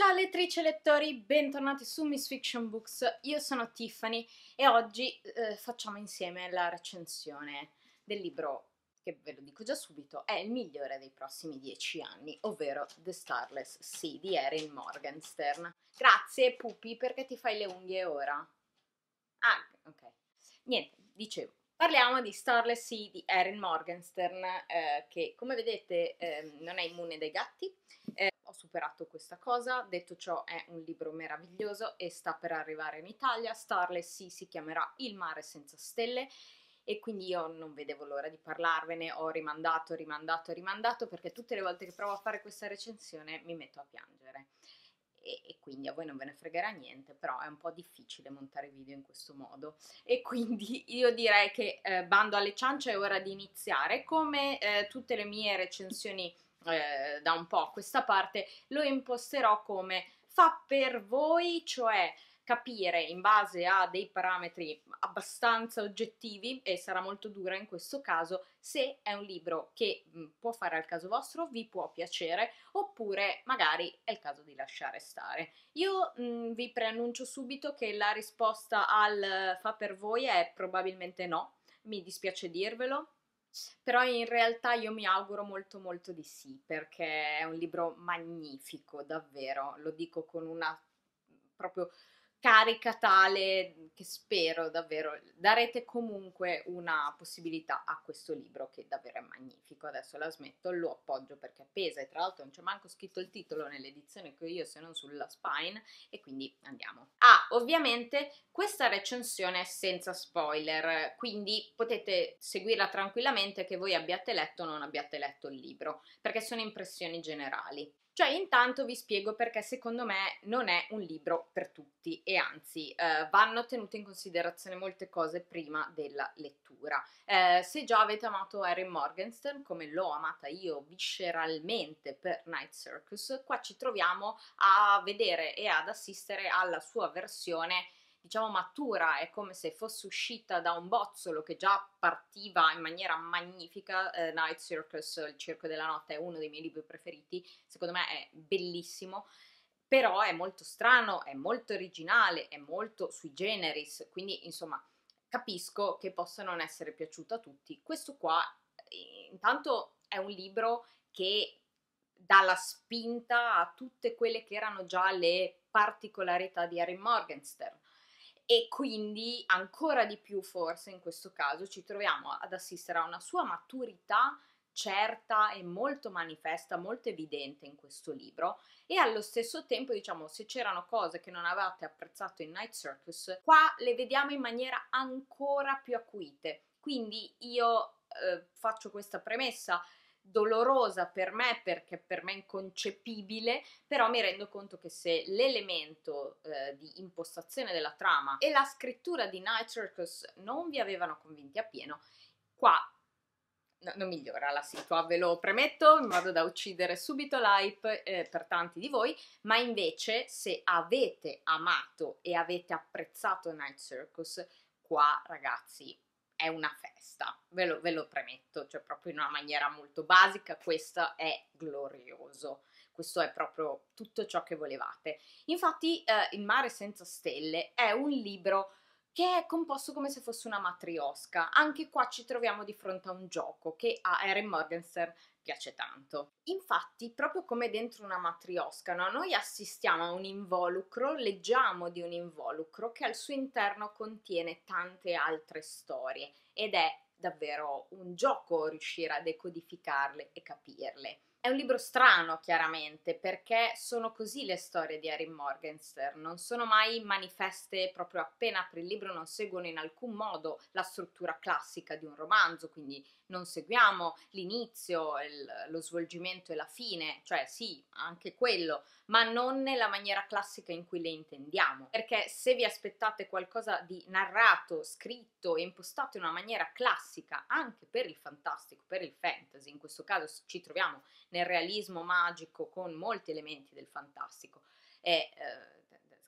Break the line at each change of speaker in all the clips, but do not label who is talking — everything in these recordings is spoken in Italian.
Ciao lettrici e lettori, bentornati su Miss Fiction Books, io sono Tiffany e oggi eh, facciamo insieme la recensione del libro che ve lo dico già subito, è il migliore dei prossimi dieci anni, ovvero The Starless Sea di Erin Morgenstern. Grazie Pupi perché ti fai le unghie ora. Ah, ok. Niente, dicevo, Parliamo di Starless Sea di Erin Morgenstern, eh, che come vedete eh, non è immune dai gatti, eh, ho superato questa cosa, detto ciò è un libro meraviglioso e sta per arrivare in Italia, Starless sì, si chiamerà Il mare senza stelle e quindi io non vedevo l'ora di parlarvene, ho rimandato, rimandato, rimandato perché tutte le volte che provo a fare questa recensione mi metto a piangere e, e quindi a voi non ve ne fregherà niente, però è un po' difficile montare video in questo modo e quindi io direi che eh, bando alle ciance è ora di iniziare, come eh, tutte le mie recensioni eh, da un po' a questa parte, lo imposterò come fa per voi, cioè capire in base a dei parametri abbastanza oggettivi e sarà molto dura in questo caso se è un libro che mm, può fare al caso vostro, vi può piacere oppure magari è il caso di lasciare stare. Io mh, mm, vi preannuncio subito che la risposta al fa per voi è probabilmente no, mi dispiace dirvelo, però in realtà io mi auguro molto molto di sì, perché è un libro magnifico, davvero, lo dico con una proprio carica tale che spero davvero darete comunque una possibilità a questo libro che davvero è magnifico. Adesso la smetto, lo appoggio perché pesa e tra l'altro non c'è manco scritto il titolo nell'edizione che ho io se non sulla spine e quindi andiamo. Ah, ovviamente questa recensione è senza spoiler, quindi potete seguirla tranquillamente che voi abbiate letto o non abbiate letto il libro, perché sono impressioni generali. Cioè, intanto vi spiego perché secondo me non è un libro per tutti e anzi eh, vanno tenute in considerazione molte cose prima della lettura. Eh, se già avete amato Erin Morgenstern, come l'ho amata io visceralmente per Night Circus, qua ci troviamo a vedere e ad assistere alla sua versione diciamo matura, è come se fosse uscita da un bozzolo che già partiva in maniera magnifica. Eh, Night Circus, Il Circo della Notte, è uno dei miei libri preferiti, secondo me è bellissimo però è molto strano, è molto originale, è molto sui generis, quindi insomma capisco che possa non essere piaciuto a tutti. Questo qua eh, intanto è un libro che dà la spinta a tutte quelle che erano già le particolarità di Harry Morgenstern, e quindi ancora di più forse in questo caso ci troviamo ad assistere a una sua maturità certa e molto manifesta, molto evidente in questo libro e allo stesso tempo diciamo se c'erano cose che non avevate apprezzato in Night Circus qua le vediamo in maniera ancora più acuite quindi io eh, faccio questa premessa dolorosa per me perché per me è inconcepibile, però mi rendo conto che se l'elemento eh, di impostazione della trama e la scrittura di Night Circus non vi avevano convinti appieno, qua no, non migliora la situazione, ve lo premetto, in modo da uccidere subito l'hype eh, per tanti di voi, ma invece se avete amato e avete apprezzato Night Circus, qua ragazzi è una festa, ve lo, ve lo premetto, cioè proprio in una maniera molto basica, questo è glorioso questo è proprio tutto ciò che volevate. Infatti eh, Il mare senza stelle è un libro che è composto come se fosse una matriosca. Anche qua ci troviamo di fronte a un gioco che a Erin Morgenstern piace tanto. Infatti, proprio come dentro una matriosca, no? noi assistiamo a un involucro, leggiamo di un involucro che al suo interno contiene tante altre storie ed è davvero un gioco riuscire a decodificarle e capirle. È un libro strano, chiaramente, perché sono così le storie di Harry Morgenstern, non sono mai manifeste proprio appena apri il libro, non seguono in alcun modo la struttura classica di un romanzo, quindi non seguiamo l'inizio, il, lo svolgimento e la fine, cioè sì, anche quello, ma non nella maniera classica in cui le intendiamo, perché se vi aspettate qualcosa di narrato, scritto e impostato in una maniera classica, anche per il fantastico, per il fantasy, in questo caso ci troviamo nel nel realismo magico con molti elementi del fantastico. E eh,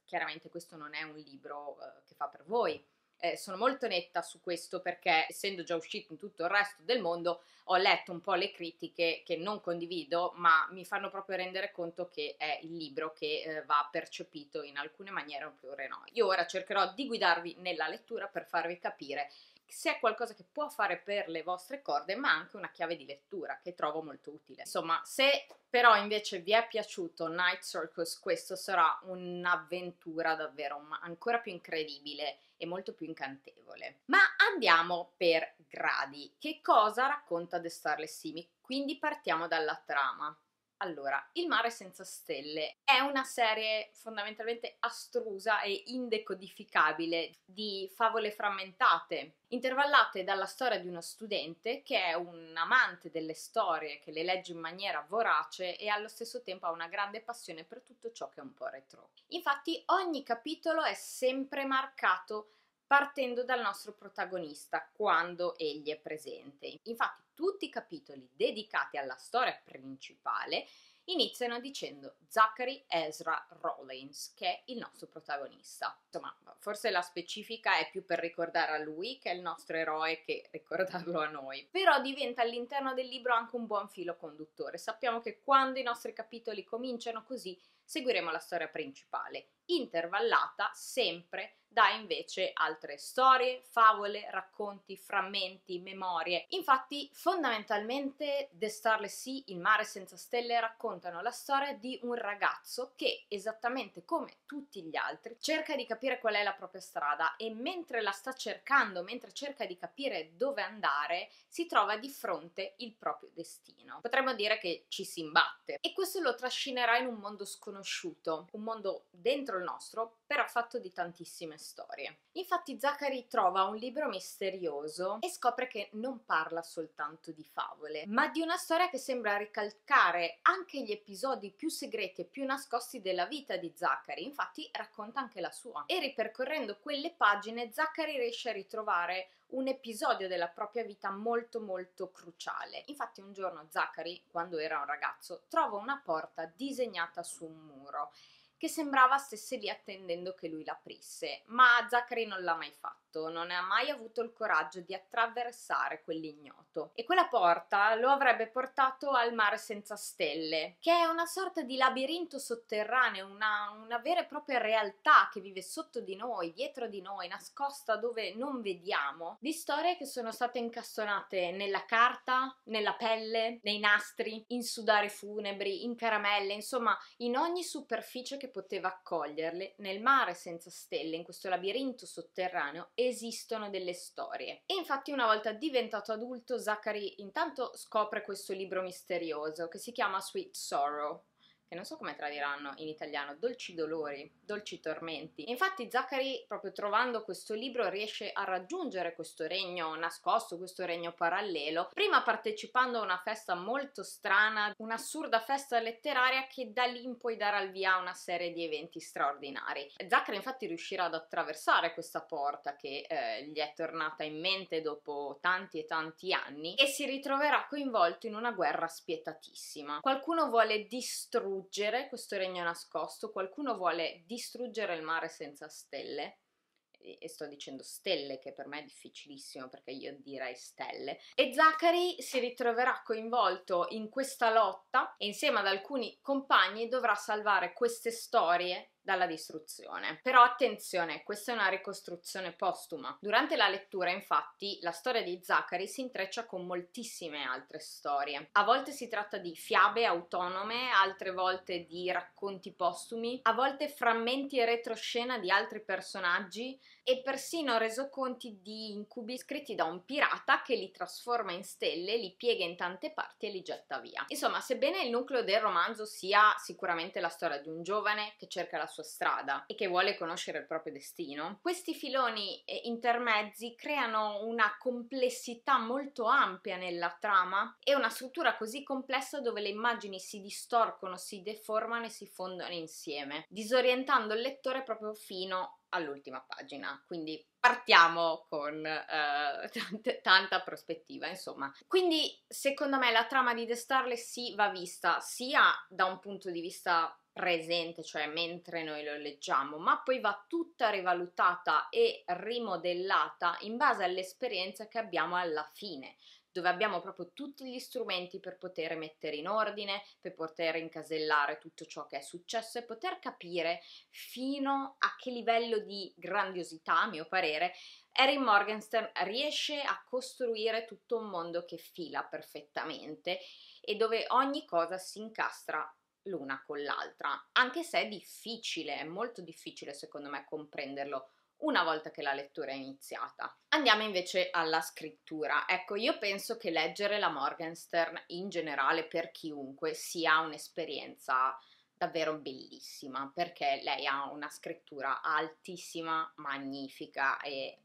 chiaramente questo non è un libro eh, che fa per voi. Eh, sono molto netta su questo perché, essendo già uscito in tutto il resto del mondo, ho letto un po' le critiche che non condivido, ma mi fanno proprio rendere conto che è il libro che eh, va percepito in alcune maniere oppure no. Io ora cercherò di guidarvi nella lettura per farvi capire se è qualcosa che può fare per le vostre corde, ma anche una chiave di lettura che trovo molto utile. Insomma, se però invece vi è piaciuto Night Circus, questo sarà un'avventura davvero ancora più incredibile e molto più incantevole. Ma andiamo per gradi. Che cosa racconta The Starless Simic? Quindi partiamo dalla trama. Allora, Il mare senza stelle è una serie fondamentalmente astrusa e indecodificabile di favole frammentate, intervallate dalla storia di uno studente che è un amante delle storie, che le legge in maniera vorace e allo stesso tempo ha una grande passione per tutto ciò che è un po' retro. Infatti ogni capitolo è sempre marcato partendo dal nostro protagonista quando egli è presente. Infatti tutti i capitoli dedicati alla storia principale iniziano dicendo Zachary Ezra Rollins, che è il nostro protagonista. Insomma, forse la specifica è più per ricordare a lui che è il nostro eroe che ricordarlo a noi. Però diventa all'interno del libro anche un buon filo conduttore. Sappiamo che quando i nostri capitoli cominciano così, seguiremo la storia principale intervallata sempre da invece altre storie, favole, racconti, frammenti, memorie. Infatti, fondamentalmente, The Starless Sea, Il mare senza stelle, raccontano la storia di un ragazzo che, esattamente come tutti gli altri, cerca di capire qual è la propria strada e mentre la sta cercando, mentre cerca di capire dove andare, si trova di fronte il proprio destino. Potremmo dire che ci si imbatte e questo lo trascinerà in un mondo sconosciuto, un mondo dentro il nostro, però fatto di tantissime storie. Infatti Zachary trova un libro misterioso e scopre che non parla soltanto di favole, ma di una storia che sembra ricalcare anche gli episodi più segreti e più nascosti della vita di Zachary, infatti racconta anche la sua. E ripercorrendo quelle pagine Zachary riesce a ritrovare un episodio della propria vita molto molto cruciale. Infatti un giorno Zachary, quando era un ragazzo, trova una porta disegnata su un muro che sembrava stesse lì attendendo che lui l'aprisse, ma Zachary non l'ha mai fatto, non ha mai avuto il coraggio di attraversare quell'ignoto. E quella porta lo avrebbe portato al mare senza stelle, che è una sorta di labirinto sotterraneo, una, una vera e propria realtà che vive sotto di noi, dietro di noi, nascosta dove non vediamo, di storie che sono state incastonate nella carta, nella pelle, nei nastri, in sudari funebri, in caramelle, insomma in ogni superficie che poteva accoglierli, nel mare senza stelle, in questo labirinto sotterraneo, esistono delle storie. E infatti una volta diventato adulto, Zachary intanto scopre questo libro misterioso che si chiama Sweet Sorrow che non so come tradiranno in italiano, dolci dolori, dolci tormenti. Infatti Zachary, proprio trovando questo libro, riesce a raggiungere questo regno nascosto, questo regno parallelo, prima partecipando a una festa molto strana, un'assurda festa letteraria che da lì in poi darà il via a una serie di eventi straordinari. Zachary infatti riuscirà ad attraversare questa porta che eh, gli è tornata in mente dopo tanti e tanti anni e si ritroverà coinvolto in una guerra spietatissima. Qualcuno vuole distruggere distruggere questo regno nascosto, qualcuno vuole distruggere il mare senza stelle, e sto dicendo stelle che per me è difficilissimo perché io direi stelle e Zachary si ritroverà coinvolto in questa lotta e insieme ad alcuni compagni dovrà salvare queste storie dalla distruzione. Però attenzione, questa è una ricostruzione postuma. Durante la lettura, infatti, la storia di Zachary si intreccia con moltissime altre storie. A volte si tratta di fiabe autonome, altre volte di racconti postumi, a volte frammenti e retroscena di altri personaggi e persino resoconti di incubi scritti da un pirata che li trasforma in stelle, li piega in tante parti e li getta via. Insomma, sebbene il nucleo del romanzo sia sicuramente la storia di un giovane che cerca la sua strada e che vuole conoscere il proprio destino, questi filoni eh, intermezzi creano una complessità molto ampia nella trama e una struttura così complessa dove le immagini si distorcono, si deformano e si fondono insieme, disorientando il lettore proprio fino all'ultima pagina, quindi partiamo con eh, tante, tanta prospettiva, insomma. Quindi, secondo me, la trama di The Starless si va vista sia da un punto di vista presente, cioè mentre noi lo leggiamo, ma poi va tutta rivalutata e rimodellata in base all'esperienza che abbiamo alla fine dove abbiamo proprio tutti gli strumenti per poter mettere in ordine, per poter incasellare tutto ciò che è successo e poter capire fino a che livello di grandiosità, a mio parere, Erin Morgenstern riesce a costruire tutto un mondo che fila perfettamente e dove ogni cosa si incastra l'una con l'altra, anche se è difficile, è molto difficile secondo me comprenderlo una volta che la lettura è iniziata. Andiamo invece alla scrittura. Ecco, io penso che leggere la Morgenstern in generale per chiunque sia un'esperienza davvero bellissima perché lei ha una scrittura altissima, magnifica e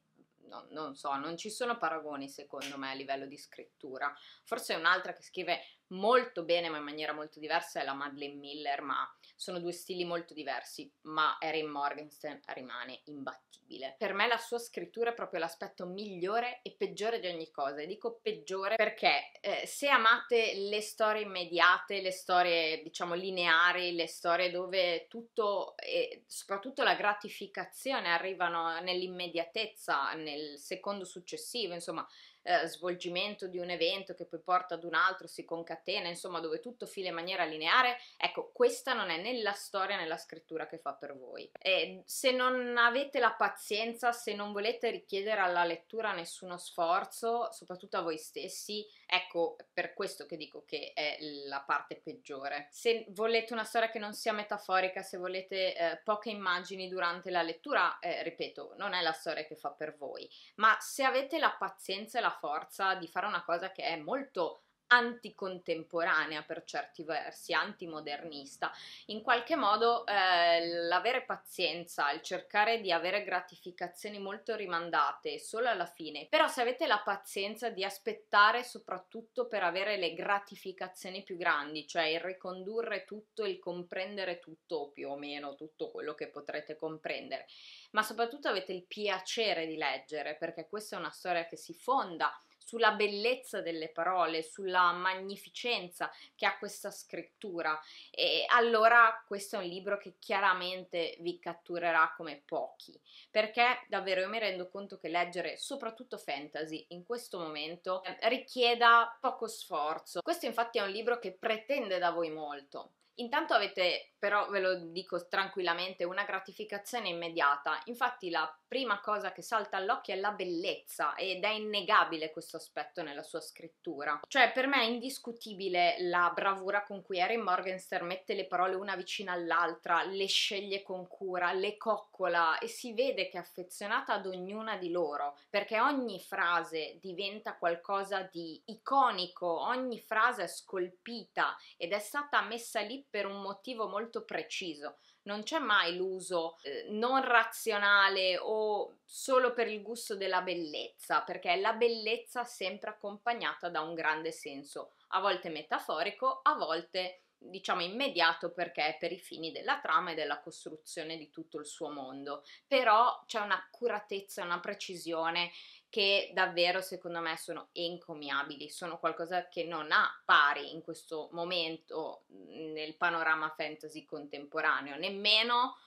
non, non so, non ci sono paragoni secondo me a livello di scrittura. Forse un'altra che scrive molto bene ma in maniera molto diversa è la Madeleine Miller, ma sono due stili molto diversi, ma Erin Morgenstern rimane imbattibile. Per me la sua scrittura è proprio l'aspetto migliore e peggiore di ogni cosa, e dico peggiore perché eh, se amate le storie immediate, le storie diciamo lineari, le storie dove tutto e soprattutto la gratificazione arrivano nell'immediatezza, nel secondo successivo, insomma eh, svolgimento di un evento che poi porta ad un altro, si concatena, insomma dove tutto fila in maniera lineare, ecco, questa non è nella storia nella scrittura che fa per voi. E se non avete la pazienza, se non volete richiedere alla lettura nessuno sforzo, soprattutto a voi stessi, ecco per questo che dico che è la parte peggiore. Se volete una storia che non sia metaforica, se volete eh, poche immagini durante la lettura, eh, ripeto, non è la storia che fa per voi, ma se avete la pazienza e la forza di fare una cosa che è molto anticontemporanea per certi versi, antimodernista. In qualche modo eh, l'avere pazienza, il cercare di avere gratificazioni molto rimandate solo alla fine, però se avete la pazienza di aspettare soprattutto per avere le gratificazioni più grandi, cioè il ricondurre tutto, il comprendere tutto più o meno tutto quello che potrete comprendere, ma soprattutto avete il piacere di leggere perché questa è una storia che si fonda sulla bellezza delle parole, sulla magnificenza che ha questa scrittura e allora questo è un libro che chiaramente vi catturerà come pochi, perché davvero io mi rendo conto che leggere soprattutto fantasy in questo momento eh, richieda poco sforzo. Questo infatti è un libro che pretende da voi molto. Intanto avete, però ve lo dico tranquillamente, una gratificazione immediata. Infatti la prima cosa che salta all'occhio è la bellezza ed è innegabile questo aspetto nella sua scrittura. Cioè per me è indiscutibile la bravura con cui Harry Morgenstern mette le parole una vicina all'altra, le sceglie con cura, le coccola e si vede che è affezionata ad ognuna di loro perché ogni frase diventa qualcosa di iconico, ogni frase è scolpita ed è stata messa lì per un motivo molto preciso. Non c'è mai l'uso eh, non razionale o solo per il gusto della bellezza, perché è la bellezza sempre accompagnata da un grande senso, a volte metaforico, a volte diciamo immediato perché è per i fini della trama e della costruzione di tutto il suo mondo, però c'è un'accuratezza, una precisione che davvero secondo me sono encomiabili, sono qualcosa che non ha pari in questo momento mhmm, nel panorama fantasy contemporaneo, nemmeno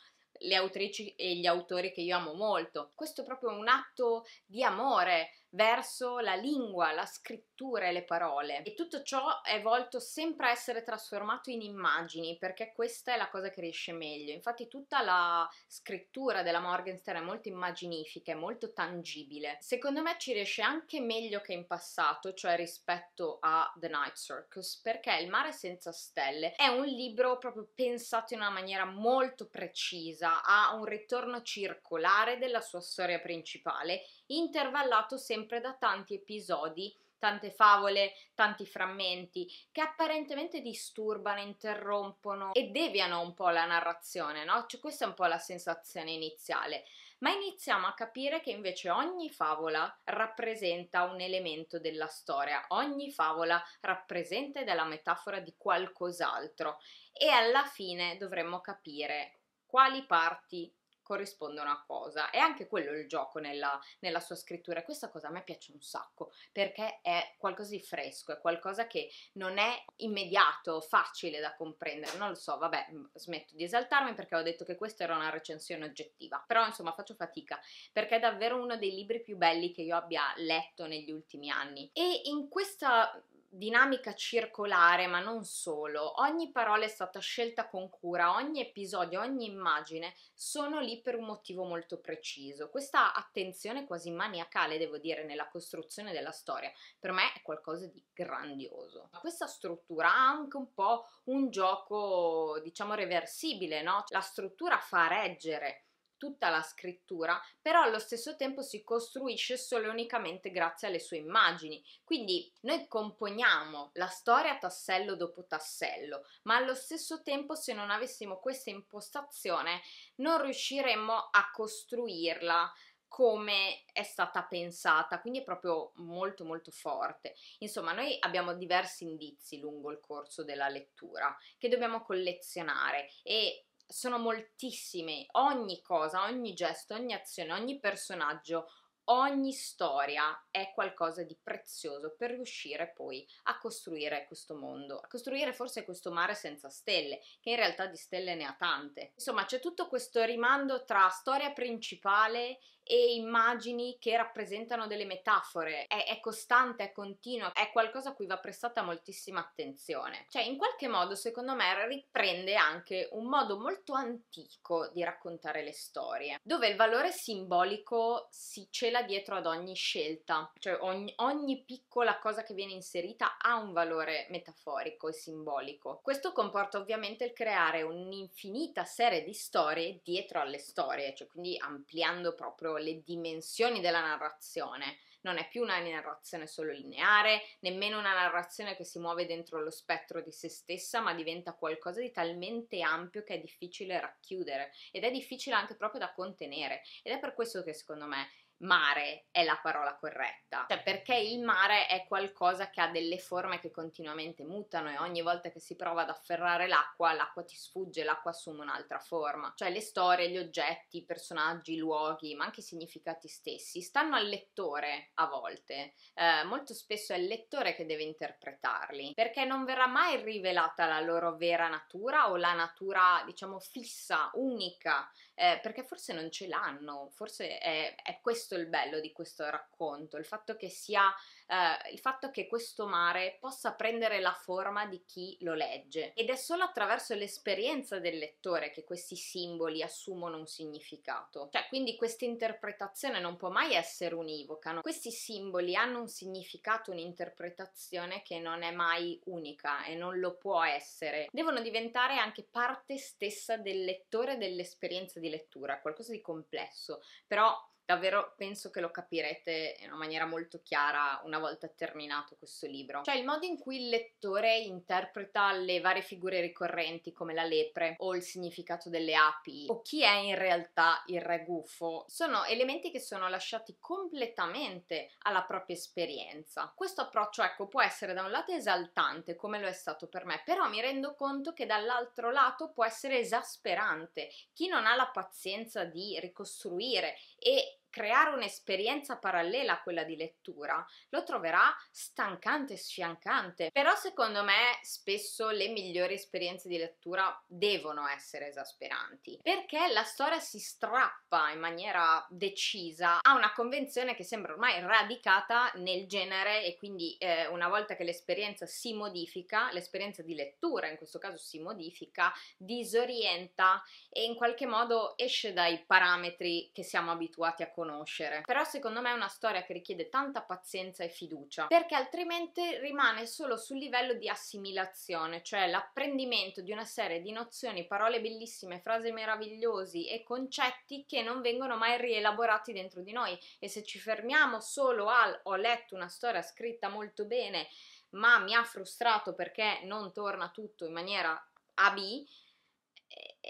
le autrici e gli autori che io amo molto. Questo è proprio un atto di amore verso la lingua, la scrittura e le parole. E tutto ciò è volto sempre a essere trasformato in immagini, perché questa è la cosa che riesce meglio. Infatti tutta la scrittura della Morgenstern è molto immaginifica, è molto tangibile. Secondo me ci riesce anche meglio che in passato, cioè rispetto a The Night Circus, perché Il mare senza stelle è un libro proprio pensato in una maniera molto precisa, ha un ritorno circolare della sua storia principale intervallato sempre da tanti episodi tante favole, tanti frammenti che apparentemente disturbano, interrompono e deviano un po' la narrazione, no? Cioè, questa è un po' la sensazione iniziale. Ma iniziamo a capire che invece ogni favola rappresenta un elemento della storia, ogni favola rappresenta della metafora di qualcos'altro e alla fine dovremmo capire quali parti corrispondono a cosa. È anche quello il gioco nella, nella sua scrittura. E Questa cosa a me piace un sacco perché è qualcosa di fresco, è qualcosa che non è immediato, facile da comprendere. Non lo so, vabbè, smetto di esaltarmi perché ho detto che questa era una recensione oggettiva, però insomma faccio fatica perché è davvero uno dei libri più belli che io abbia letto negli ultimi anni. E in questa dinamica circolare, ma non solo. Ogni parola è stata scelta con cura, ogni episodio, ogni immagine sono lì per un motivo molto preciso. Questa attenzione quasi maniacale, devo dire, nella costruzione della storia, per me è qualcosa di grandioso. Questa struttura ha anche un po' un gioco, diciamo, reversibile, no? La struttura fa reggere tutta la scrittura, però allo stesso tempo si costruisce solo e unicamente grazie alle sue immagini. Quindi noi componiamo la storia tassello dopo tassello, ma allo stesso tempo se non avessimo questa impostazione non riusciremmo a costruirla come è stata pensata, quindi è proprio molto molto forte. Insomma, noi abbiamo diversi indizi lungo il corso della lettura che dobbiamo collezionare e sono moltissime, ogni cosa, ogni gesto, ogni azione, ogni personaggio, ogni storia è qualcosa di prezioso per riuscire poi a costruire questo mondo, a costruire forse questo mare senza stelle, che in realtà di stelle ne ha tante. Insomma, c'è tutto questo rimando tra storia principale e immagini che rappresentano delle metafore, è, è costante, è continua, è qualcosa a cui va prestata moltissima attenzione. Cioè, in qualche modo, secondo me, riprende anche un modo molto antico di raccontare le storie, dove il valore simbolico si cela dietro ad ogni scelta, cioè ogni, ogni piccola cosa che viene inserita ha un valore metaforico e simbolico. Questo comporta ovviamente il creare un'infinita serie di storie dietro alle storie, cioè quindi ampliando proprio le dimensioni della narrazione. Non è più una narrazione solo lineare, nemmeno una narrazione che si muove dentro lo spettro di se stessa, ma diventa qualcosa di talmente ampio che è difficile racchiudere ed è difficile anche proprio da contenere. Ed è per questo che secondo me mare è la parola corretta, cioè perché il mare è qualcosa che ha delle forme che continuamente mutano e ogni volta che si prova ad afferrare l'acqua, l'acqua ti sfugge, l'acqua assume un'altra forma, cioè le storie, gli oggetti, i personaggi, i luoghi, ma anche i significati stessi, stanno al lettore a volte, eh, molto spesso è il lettore che deve interpretarli, perché non verrà mai rivelata la loro vera natura o la natura diciamo fissa, unica eh, perché forse non ce l'hanno, forse è, è questo il bello di questo racconto, il fatto che sia eh, il fatto che questo mare possa prendere la forma di chi lo legge ed è solo attraverso l'esperienza del lettore che questi simboli assumono un significato. Cioè, quindi questa interpretazione non può mai essere univoca. No? Questi simboli hanno un significato, un'interpretazione che non è mai unica e non lo può essere. Devono diventare anche parte stessa del lettore dell'esperienza di lettura, qualcosa di complesso, però davvero penso che lo capirete in una maniera molto chiara una volta terminato questo libro. Cioè il modo in cui il lettore interpreta le varie figure ricorrenti come la lepre o il significato delle api o chi è in realtà il re gufo sono elementi che sono lasciati completamente alla propria esperienza. Questo approccio ecco può essere da un lato esaltante come lo è stato per me però mi rendo conto che dall'altro lato può essere esasperante. Chi non ha la pazienza di ricostruire e creare un'esperienza parallela a quella di lettura, lo troverà stancante e sfiancante. Però secondo me spesso le migliori esperienze di lettura devono essere esasperanti, perché la storia si strappa in maniera decisa a una convenzione che sembra ormai radicata nel genere e quindi eh, una volta che l'esperienza si modifica, l'esperienza di lettura in questo caso si modifica, disorienta e in qualche modo esce dai parametri che siamo abituati a conoscere conoscere. Però secondo me è una storia che richiede tanta pazienza e fiducia, perché altrimenti rimane solo sul livello di assimilazione, cioè l'apprendimento di una serie di nozioni, parole bellissime, frasi meravigliosi e concetti che non vengono mai rielaborati dentro di noi e se ci fermiamo solo al ho letto una storia scritta molto bene ma mi ha frustrato perché non torna tutto in maniera AB,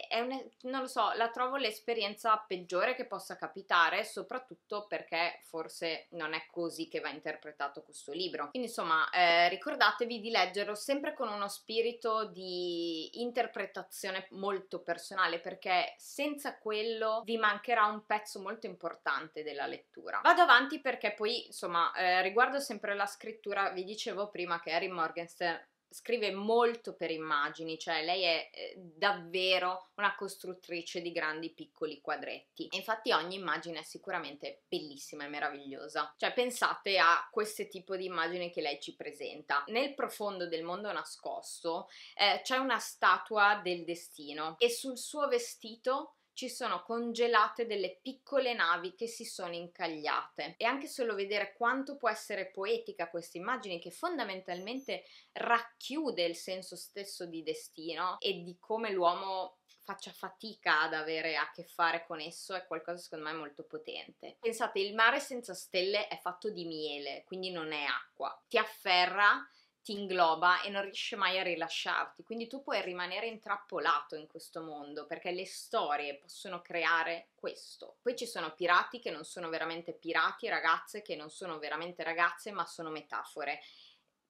è un, non lo so, la trovo l'esperienza peggiore che possa capitare, soprattutto perché forse non è così che va interpretato questo libro. Quindi insomma, eh, ricordatevi di leggerlo sempre con uno spirito di interpretazione molto personale, perché senza quello vi mancherà un pezzo molto importante della lettura. Vado avanti perché poi, insomma, eh, riguardo sempre la scrittura, vi dicevo prima che Harry Morgenstern scrive molto per immagini, cioè lei è eh, davvero una costruttrice di grandi piccoli quadretti. Infatti ogni immagine è sicuramente bellissima e meravigliosa. Cioè pensate a questo tipo di immagini che lei ci presenta. Nel profondo del mondo nascosto eh, c'è una statua del destino e sul suo vestito ci sono congelate delle piccole navi che si sono incagliate. E anche solo vedere quanto può essere poetica questa immagine, che fondamentalmente racchiude il senso stesso di destino e di come l'uomo faccia fatica ad avere a che fare con esso è qualcosa secondo me molto potente. Pensate, il mare senza stelle è fatto di miele, quindi non è acqua. Ti afferra ti ingloba e non riesce mai a rilasciarti, quindi tu puoi rimanere intrappolato in questo mondo perché le storie possono creare questo. Poi ci sono pirati che non sono veramente pirati, ragazze che non sono veramente ragazze ma sono metafore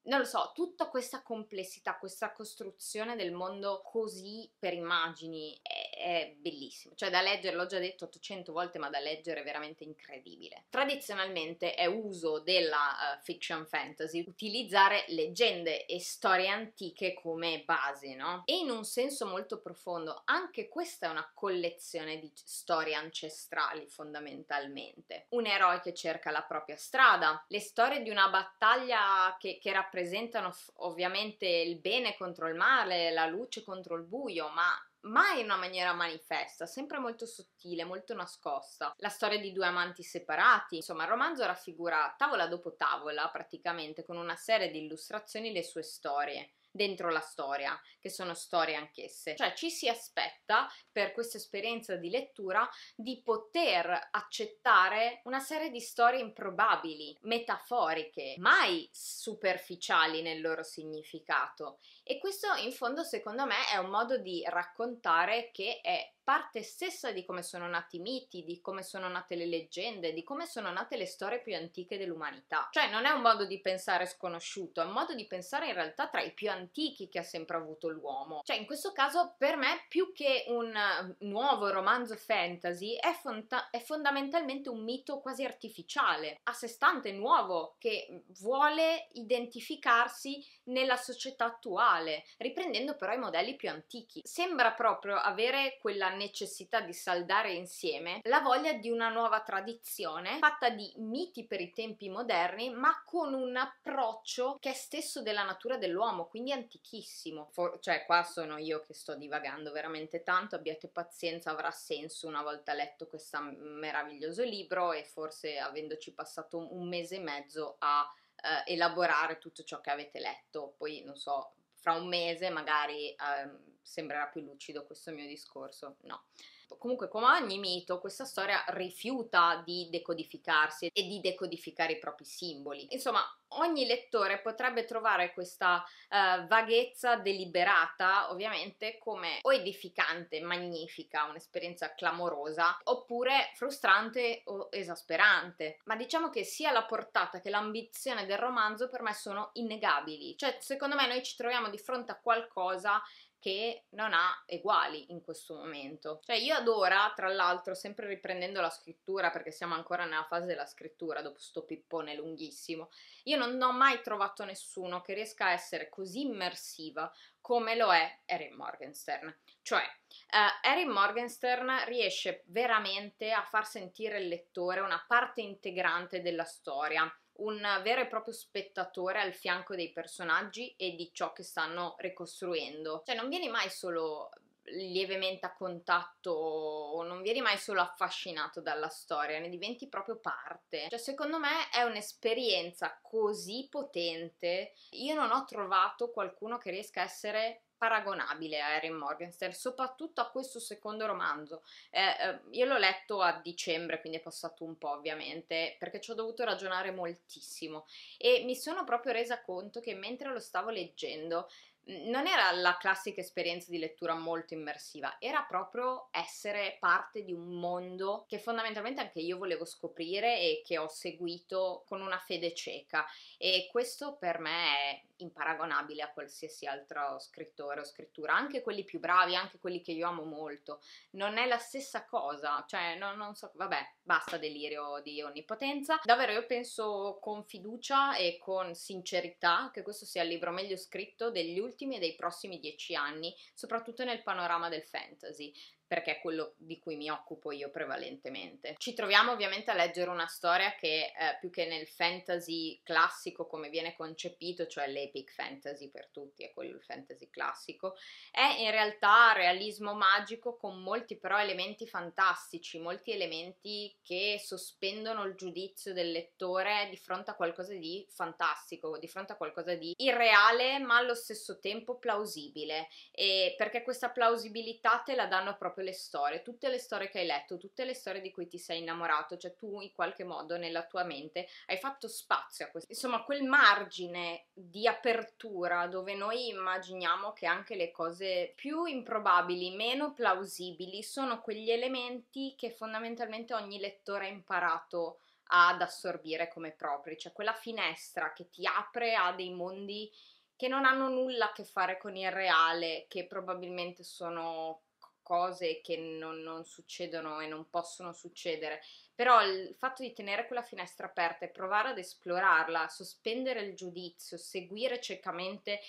non lo so, tutta questa complessità, questa costruzione del mondo così per immagini è, è bellissimo, cioè da leggere, l'ho già detto 800 volte, ma da leggere è veramente incredibile. Tradizionalmente è uso della uh, fiction fantasy utilizzare leggende e storie antiche come base, no? E in un senso molto profondo, anche questa è una collezione di storie ancestrali fondamentalmente. Un eroe che cerca la propria strada, le storie di una battaglia che, che rappresentano ovviamente il bene contro il male, la luce contro il buio, ma mai in una maniera manifesta, sempre molto sottile, molto nascosta. La storia di due amanti separati, insomma il romanzo raffigura tavola dopo tavola praticamente con una serie di illustrazioni le sue storie dentro la storia, che sono storie anch'esse. Cioè ci si aspetta per questa esperienza di lettura di poter accettare una serie di storie improbabili, metaforiche, mai superficiali nel loro significato. E questo in fondo secondo me è un modo di raccontare che è parte stessa di come sono nati i miti, di come sono nate le leggende, di come sono nate le storie più antiche dell'umanità. Cioè non è un modo di pensare sconosciuto, è un modo di pensare in realtà tra i più antichi che ha sempre avuto l'uomo. Cioè in questo caso per me più che un eh, nuovo romanzo fantasy è, fonta- è fondamentalmente un mito quasi artificiale, a sé stante, nuovo, che vuole identificarsi nella società attuale, riprendendo però i modelli più antichi. Sembra proprio avere quella necessità di saldare insieme la voglia di una nuova tradizione fatta di miti per i tempi moderni, ma con un approccio che è stesso della natura dell'uomo, quindi antichissimo. For- cioè, qua sono io che sto divagando veramente tanto, abbiate pazienza, avrà senso una volta letto questo meraviglioso libro e forse avendoci passato un mese e mezzo a eh, elaborare tutto ciò che avete letto, poi non so, fra un mese magari eh, sembrerà più lucido questo mio discorso, no. Comunque, come ogni mito, questa storia rifiuta di decodificarsi e di decodificare i propri simboli. Insomma, ogni lettore potrebbe trovare questa uh, vaghezza deliberata, ovviamente, come o edificante, magnifica, un'esperienza clamorosa, oppure frustrante o esasperante. Ma diciamo che sia la portata che l'ambizione del romanzo per me sono innegabili. Cioè, secondo me noi ci troviamo di fronte a qualcosa che non ha eguali in questo momento. Cioè io ad ora, tra l'altro, sempre riprendendo la scrittura, perché siamo ancora nella fase della scrittura dopo sto pippone lunghissimo, io non ho mai trovato nessuno che riesca a essere così immersiva come lo è Erin Morgenstern. Cioè, eh, Erin Morgenstern riesce veramente a far sentire il lettore una parte integrante della storia, un vero e proprio spettatore al fianco dei personaggi e di ciò che stanno ricostruendo. Cioè non vieni mai solo lievemente a contatto o non vieni mai solo affascinato dalla storia, ne diventi proprio parte. Cioè, secondo me è un'esperienza così potente. Io non ho trovato qualcuno che riesca a essere paragonabile a Erin Morgenstern, soprattutto a questo secondo romanzo. Eh, eh, io l'ho letto a dicembre, quindi è passato un po' ovviamente, perché ci ho dovuto ragionare moltissimo e mi sono proprio resa conto che mentre lo stavo leggendo mm, non era la classica esperienza di lettura molto immersiva, era proprio essere parte di un mondo che fondamentalmente anche io volevo scoprire e che ho seguito con una fede cieca e questo per me è imparagonabile a qualsiasi altro scrittore o scrittura, anche quelli più bravi, anche quelli che io amo molto, non è la stessa cosa, cioè no, non so, vabbè, basta delirio di onnipotenza, davvero io penso con fiducia e con sincerità che questo sia il libro meglio scritto degli ultimi e dei prossimi dieci anni, soprattutto nel panorama del fantasy, perché è quello di cui mi occupo io prevalentemente. Ci troviamo ovviamente a leggere una storia che eh, più che nel fantasy classico come viene concepito, cioè l'epic fantasy per tutti, è quello il fantasy classico, è in realtà realismo magico con molti però elementi fantastici, molti elementi che sospendono il giudizio del lettore di fronte a qualcosa di fantastico, di fronte a qualcosa di irreale ma allo stesso tempo plausibile e perché questa plausibilità te la danno proprio proprio le storie, tutte le storie che hai letto, tutte le storie di cui ti sei innamorato, cioè tu in qualche modo nella tua mente hai fatto spazio a questo, insomma, quel margine di apertura dove noi immaginiamo che anche le cose più improbabili, meno plausibili, sono quegli elementi che fondamentalmente ogni lettore ha imparato ad assorbire come propri, cioè quella finestra che ti apre a dei mondi che non hanno nulla a che fare con il reale, che probabilmente sono cose che non, non, succedono e non possono succedere, però il fatto di tenere quella finestra aperta e provare ad esplorarla, sospendere il giudizio, seguire ciecamente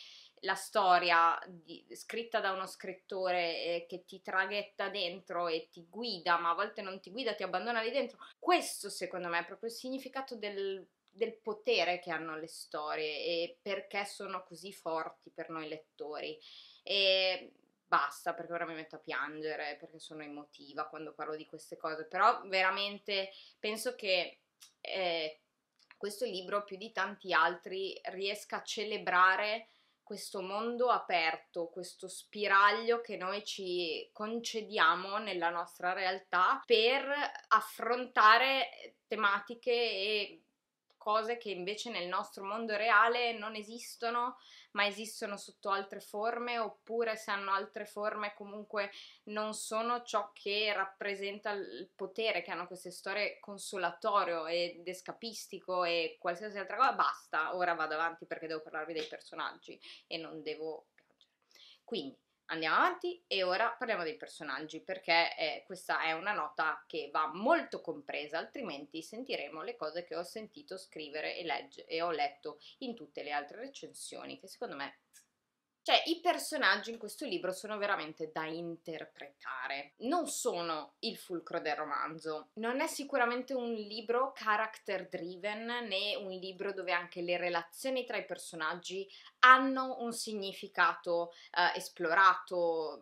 la storia di, scritta da uno scrittore eh, che ti traghetta dentro e ti guida, ma a volte non ti guida, ti abbandona lì dentro, questo secondo me è proprio il significato del del potere che hanno le storie e perché sono così forti per noi lettori. E basta perché ora mi metto a piangere, perché sono emotiva quando parlo di queste cose, però veramente penso che eh, questo libro più di tanti altri riesca a celebrare questo mondo aperto, questo spiraglio che noi ci concediamo nella nostra realtà per affrontare tematiche e cose che invece nel nostro mondo reale non esistono, ma esistono sotto altre forme, oppure se hanno altre forme comunque non sono ciò che rappresenta il potere che hanno queste storie consolatorio ed escapistico e qualsiasi altra cosa, basta, ora vado avanti perché devo parlarvi dei personaggi e non devo piangere. Quindi, andiamo avanti e ora parliamo dei personaggi perché eh, questa è una nota che va molto compresa altrimenti sentiremo le cose che ho sentito scrivere e, legge, e ho letto in tutte le altre recensioni che secondo me cioè, i personaggi in questo libro sono veramente da interpretare. Non sono il fulcro del romanzo. Non è sicuramente un libro character driven, né un libro dove anche le relazioni tra i personaggi hanno un significato eh, esplorato,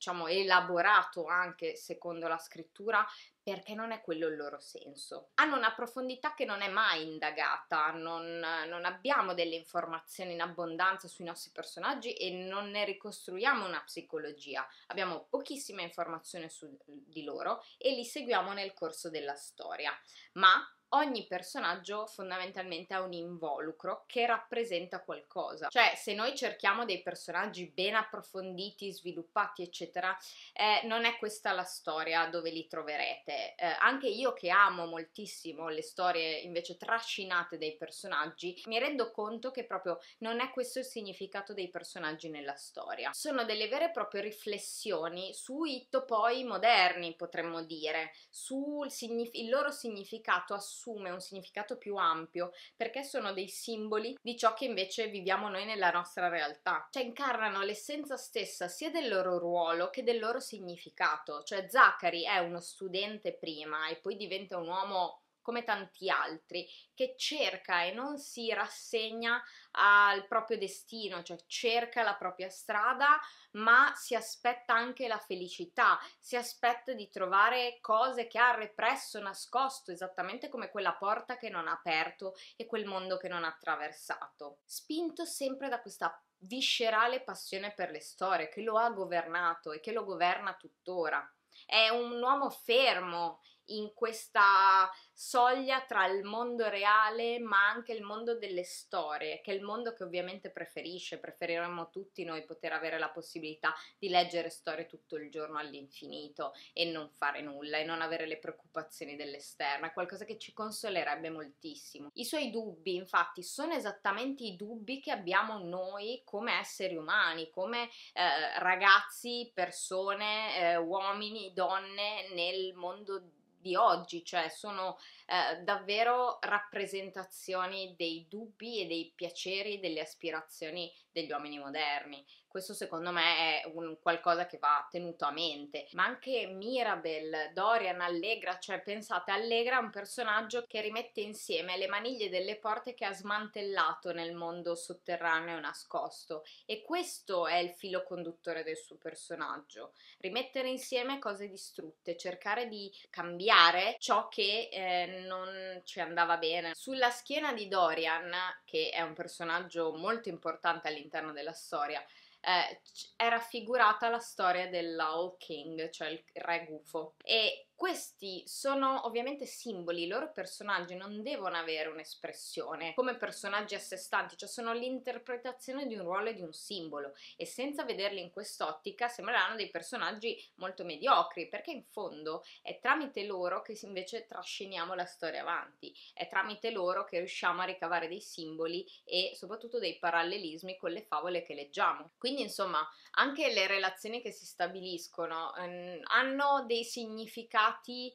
diciamo, elaborato anche secondo la scrittura perché non è quello il loro senso. Hanno una profondità che non è mai indagata, non, non, abbiamo delle informazioni in abbondanza sui nostri personaggi e non ne ricostruiamo una psicologia, abbiamo pochissime informazioni su di loro e li seguiamo nel corso della storia, ma ogni personaggio fondamentalmente ha un involucro che rappresenta qualcosa. Cioè, se noi cerchiamo dei personaggi ben approfonditi, sviluppati, eccetera, eh, non è questa la storia dove li troverete. Eh, anche io che amo moltissimo le storie invece trascinate dai personaggi, mi rendo conto che proprio non è questo il significato dei personaggi nella storia. Sono delle vere e proprie riflessioni sui topoi moderni, potremmo dire, sul il loro significato assoluto assume un significato più ampio perché sono dei simboli di ciò che invece viviamo noi nella nostra realtà, cioè incarnano l'essenza stessa sia del loro ruolo che del loro significato, cioè Zachary è uno studente prima e poi diventa un uomo come tanti altri, che cerca e non si rassegna al proprio destino, cioè cerca la propria strada, ma si aspetta anche la felicità, si aspetta di trovare cose che ha represso, nascosto, esattamente come quella porta che non ha aperto e quel mondo che non ha attraversato. Spinto sempre da questa viscerale passione per le storie che lo ha governato e che lo governa tuttora. È un uomo fermo in questa soglia tra il mondo reale ma anche il mondo delle storie, che è il mondo che ovviamente preferisce, preferiremmo tutti noi poter avere la possibilità di leggere storie tutto il giorno all'infinito e non fare nulla e non avere le preoccupazioni dell'esterno, è qualcosa che ci consolerebbe moltissimo. I suoi dubbi infatti sono esattamente i dubbi che abbiamo noi come esseri umani, come eh, ragazzi, persone, eh, uomini, donne nel mondo di oggi, cioè sono eh, davvero rappresentazioni dei dubbi e dei piaceri, delle aspirazioni degli uomini moderni. Questo secondo me è un qualcosa che va tenuto a mente. Ma anche Mirabel, Dorian, Allegra, cioè pensate, Allegra è un personaggio che rimette insieme le maniglie delle porte che ha smantellato nel mondo sotterraneo e nascosto e questo è il filo conduttore del suo personaggio. Rimettere insieme cose distrutte, cercare di cambiare ciò che eh, non ci andava bene. Sulla schiena di Dorian, che è un personaggio molto importante all'interno all'interno della storia. Eh, è raffigurata la storia dell'Owl King, cioè il re gufo, e questi sono ovviamente simboli, i loro personaggi non devono avere un'espressione come personaggi a sé stanti, cioè sono l'interpretazione di un ruolo e di un simbolo e senza vederli in quest'ottica sembreranno dei personaggi molto mediocri perché in fondo è tramite loro che invece trasciniamo la storia avanti, è tramite loro che riusciamo a ricavare dei simboli e soprattutto dei parallelismi con le favole che leggiamo. Quindi insomma anche le relazioni che si stabiliscono ehm, hanno dei significati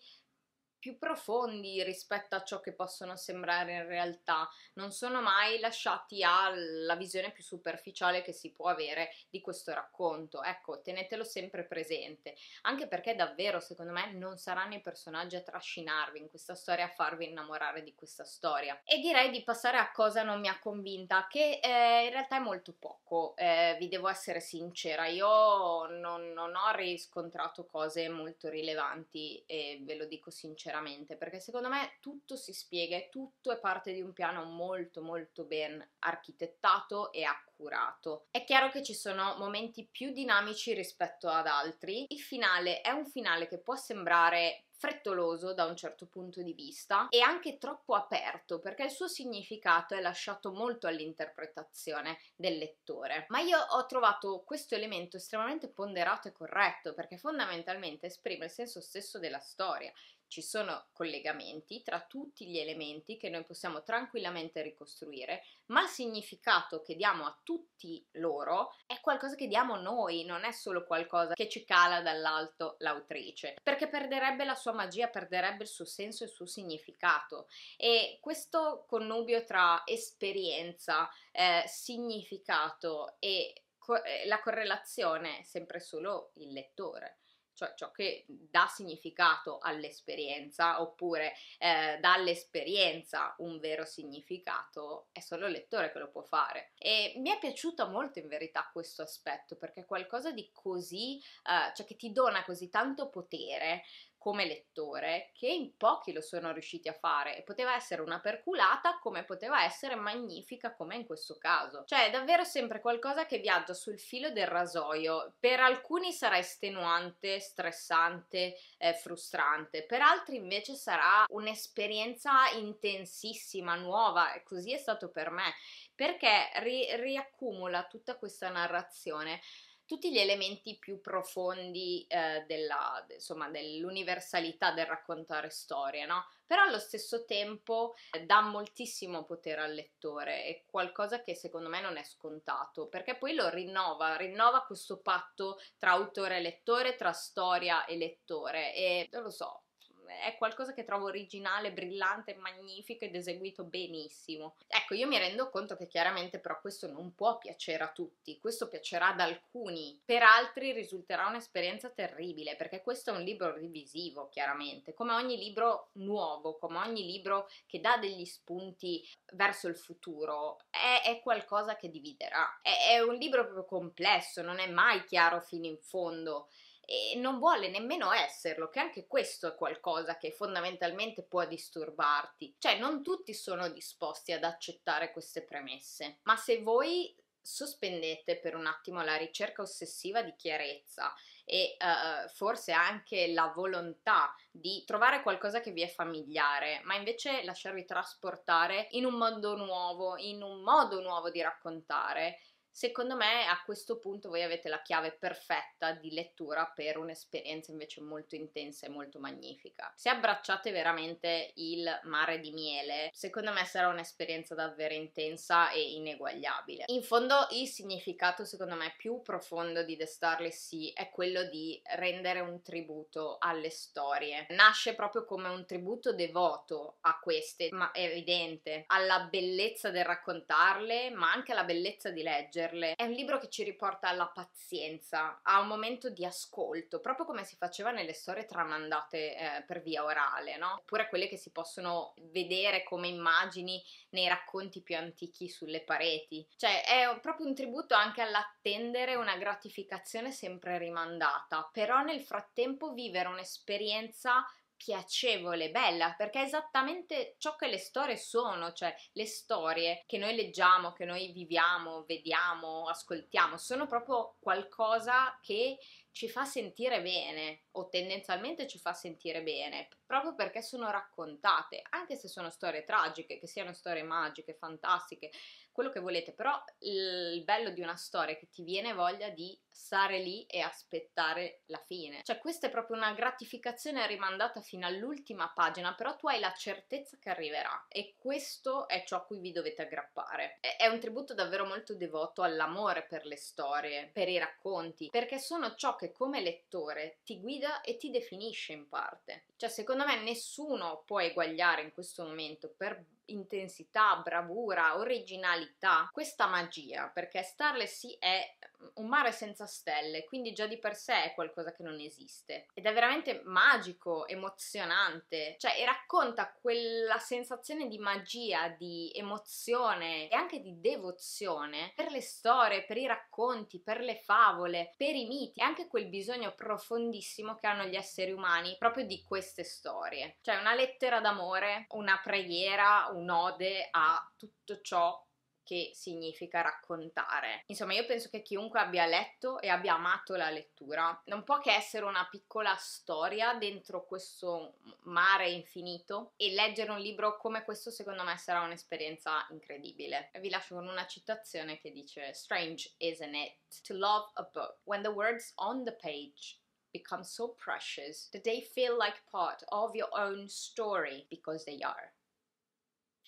più profondi rispetto a ciò che possono sembrare in realtà, non sono mai lasciati alla visione più superficiale che si può avere di questo racconto. Ecco, tenetelo sempre presente, anche perché davvero, secondo me, non saranno i personaggi a trascinarvi in questa storia, a farvi innamorare di questa storia. E direi di passare a cosa non mi ha convinta, che eh, in realtà è molto poco, eh, vi devo essere sincera, io non, non ho riscontrato cose molto rilevanti e ve lo dico sinceramente veramente, perché secondo me tutto si spiega e tutto è parte di un piano molto molto ben architettato e accurato. È chiaro che ci sono momenti più dinamici rispetto ad altri, il finale è un finale che può sembrare frettoloso da un certo punto di vista e anche troppo aperto perché il suo significato è lasciato molto all'interpretazione del lettore. Ma io ho trovato questo elemento estremamente ponderato e corretto perché fondamentalmente esprime il senso stesso della storia, ci sono collegamenti tra tutti gli elementi che noi possiamo tranquillamente ricostruire, ma il significato che diamo a tutti loro è qualcosa che diamo noi, non è solo qualcosa che ci cala dall'alto l'autrice, perché perderebbe la sua magia, perderebbe il suo senso e il suo significato. E questo connubio tra esperienza, eh, significato e co- eh, la correlazione è sempre solo il lettore cioè ciò che dà significato all'esperienza oppure eh, dà all'esperienza un vero significato, è solo il lettore che lo può fare. E mi è piaciuto molto in verità questo aspetto perché è qualcosa di così, eh, cioè che ti dona così tanto potere come lettore che in pochi lo sono riusciti a fare e poteva essere una perculata come poteva essere magnifica come in questo caso. Cioè è davvero sempre qualcosa che viaggia sul filo del rasoio, per alcuni sarà estenuante, stressante, eh, frustrante, per altri invece sarà un'esperienza intensissima, nuova e così è stato per me, perché ri riaccumula tutta questa narrazione tutti gli elementi più profondi eh, della, insomma, dell'universalità del raccontare storie, no? però allo stesso tempo eh, dà moltissimo potere al lettore, è qualcosa che secondo me non è scontato, perché poi lo rinnova, rinnova questo patto tra autore e lettore, tra storia e lettore e non lo so, è qualcosa che trovo originale, brillante, magnifico ed eseguito benissimo. Ecco, io mi rendo conto che chiaramente però questo non può piacere a tutti, questo piacerà ad alcuni, per altri risulterà un'esperienza terribile, perché questo è un libro divisivo, chiaramente, come ogni libro nuovo, come ogni libro che dà degli spunti verso il futuro, è, è qualcosa che dividerà. È, è un libro proprio complesso, non è mai chiaro fino in fondo e non vuole nemmeno esserlo, che anche questo è qualcosa che fondamentalmente può disturbarti. Cioè, non tutti sono disposti ad accettare queste premesse, ma se voi sospendete per un attimo la ricerca ossessiva di chiarezza e uh, forse anche la volontà di trovare qualcosa che vi è familiare, ma invece lasciarvi trasportare in un mondo nuovo, in un modo nuovo di raccontare, Secondo me a questo punto voi avete la chiave perfetta di lettura per un'esperienza invece molto intensa e molto magnifica. Se abbracciate veramente il mare di miele, secondo me sarà un'esperienza davvero intensa e ineguagliabile. In fondo il significato secondo me più profondo di The Starless Sea è quello di rendere un tributo alle storie. Nasce proprio come un tributo devoto a queste, ma è evidente, alla bellezza del raccontarle, ma anche alla bellezza di leggere leggerle. È un libro che ci riporta alla pazienza, a un momento di ascolto, proprio come si faceva nelle storie tramandate eh, per via orale, no? Oppure quelle che si possono vedere come immagini nei racconti più antichi sulle pareti. Cioè, è proprio un tributo anche all'attendere una gratificazione sempre rimandata, però nel frattempo vivere un'esperienza piacevole, bella, perché è esattamente ciò che le storie sono, cioè le storie che noi leggiamo, che noi viviamo, vediamo, ascoltiamo, sono proprio qualcosa che ci fa sentire bene o tendenzialmente ci fa sentire bene, proprio perché sono raccontate, anche se sono storie tragiche, che siano storie magiche, fantastiche, quello che volete, però il bello di una storia è che ti viene voglia di stare lì e aspettare la fine. Cioè questa è proprio una gratificazione rimandata fino all'ultima pagina, però tu hai la certezza che arriverà e questo è ciò a cui vi dovete aggrappare. È un tributo davvero molto devoto all'amore per le storie, per i racconti, perché sono ciò che come lettore ti guida e ti definisce in parte. Cioè, secondo me nessuno può eguagliare in questo momento per intensità, bravura, originalità, questa magia, perché Starless è un mare senza stelle, quindi già di per sé è qualcosa che non esiste. Ed è veramente magico, emozionante, cioè e racconta quella sensazione di magia, di emozione e anche di devozione per le storie, per i racconti, per le favole, per i miti e anche quel bisogno profondissimo che hanno gli esseri umani proprio di questa queste storie. Cioè una lettera d'amore, una preghiera, un'ode a tutto ciò che significa raccontare. Insomma, io penso che chiunque abbia letto e abbia amato la lettura non può che essere una piccola storia dentro questo mare infinito e leggere un libro come questo secondo me sarà un'esperienza incredibile. vi lascio con una citazione che dice Strange, isn't it? To love a book when the words on the page become so precious that they feel like part of your own story because they are.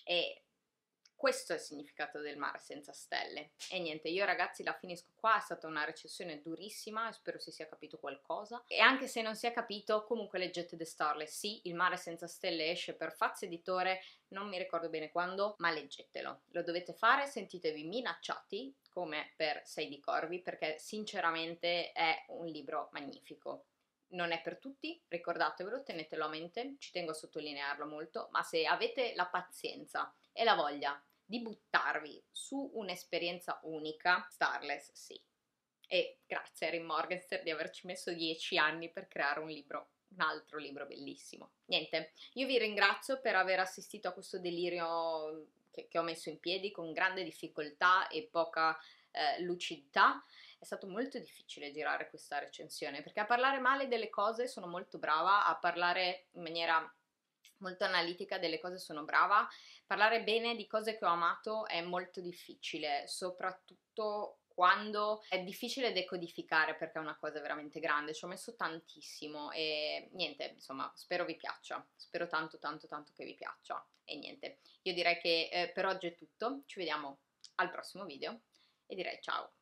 Eh, Questo è il significato del mare senza stelle. E niente, io ragazzi la finisco qua, è stata una recensione durissima, spero si sia capito qualcosa. E anche se non si è capito, comunque leggete The Starle. Sì, il mare senza stelle esce per Faz Editore, non mi ricordo bene quando, ma leggetelo. Lo dovete fare, sentitevi minacciati, come per Sei di Corvi, perché sinceramente è un libro magnifico non è per tutti, ricordatevelo, tenetelo a mente, ci tengo a sottolinearlo molto, ma se avete la pazienza e la voglia di buttarvi su un'esperienza unica, Starless sì. E grazie a Rim Morgenster di averci messo dieci anni per creare un libro un altro libro bellissimo. Niente, io vi ringrazio per aver assistito a questo delirio che, che ho messo in piedi con grande difficoltà e poca eh, lucidità. È stato molto difficile girare questa recensione perché a parlare male delle cose sono molto brava, a parlare in maniera molto analitica delle cose sono brava, parlare bene di cose che ho amato è molto difficile, soprattutto quando è difficile decodificare perché è una cosa veramente grande, ci ho messo tantissimo e niente, insomma, spero vi piaccia, spero tanto tanto tanto che vi piaccia e niente, io direi che eh, per oggi è tutto, ci vediamo al prossimo video e direi ciao!